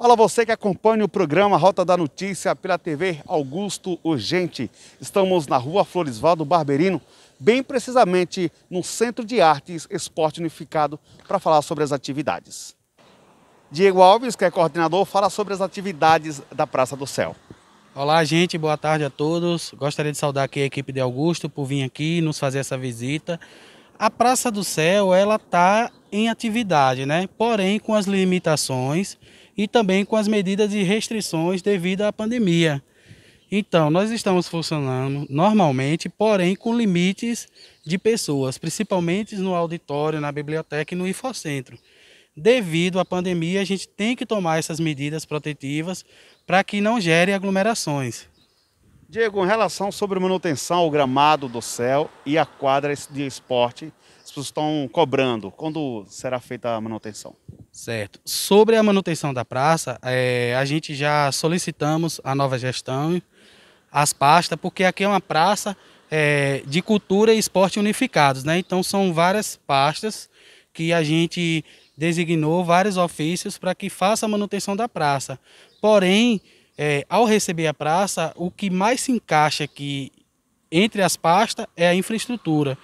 Olá, você que acompanha o programa Rota da Notícia pela TV Augusto Urgente. Estamos na rua Floresvaldo Barberino, bem precisamente no Centro de Artes Esporte Unificado, para falar sobre as atividades. Diego Alves, que é coordenador, fala sobre as atividades da Praça do Céu. Olá, gente, boa tarde a todos. Gostaria de saudar aqui a equipe de Augusto por vir aqui nos fazer essa visita. A Praça do Céu, ela está em atividade, né? Porém, com as limitações e também com as medidas de restrições devido à pandemia. Então, nós estamos funcionando normalmente, porém com limites de pessoas, principalmente no auditório, na biblioteca e no infocentro. Devido à pandemia, a gente tem que tomar essas medidas protetivas para que não gere aglomerações. Diego, em relação sobre manutenção ao gramado do céu e a quadra de esporte, as pessoas estão cobrando. Quando será feita a manutenção? Certo. Sobre a manutenção da praça, é, a gente já solicitamos a nova gestão, as pastas, porque aqui é uma praça é, de cultura e esporte unificados, né? Então são várias pastas que a gente designou vários ofícios para que faça a manutenção da praça. Porém, é, ao receber a praça, o que mais se encaixa aqui entre as pastas é a infraestrutura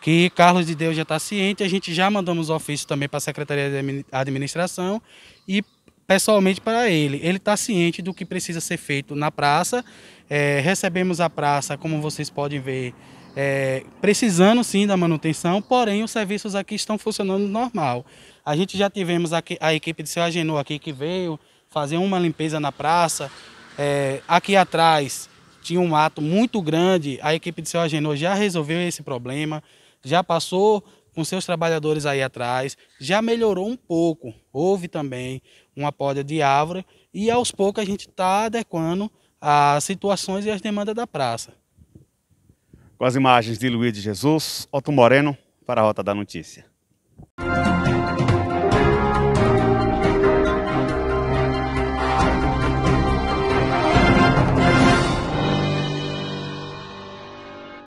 que Carlos de Deus já está ciente, a gente já mandamos ofício também para a Secretaria de Administração e pessoalmente para ele. Ele está ciente do que precisa ser feito na praça. É, recebemos a praça, como vocês podem ver, é, precisando sim da manutenção, porém os serviços aqui estão funcionando normal. A gente já tivemos aqui, a equipe de seu Agenor aqui que veio fazer uma limpeza na praça. É, aqui atrás tinha um mato muito grande, a equipe de seu Agenor já resolveu esse problema já passou com seus trabalhadores aí atrás, já melhorou um pouco. Houve também uma poda de árvore e aos poucos a gente está adequando as situações e as demandas da praça. Com as imagens de Luiz de Jesus, Otto Moreno para a Rota da Notícia.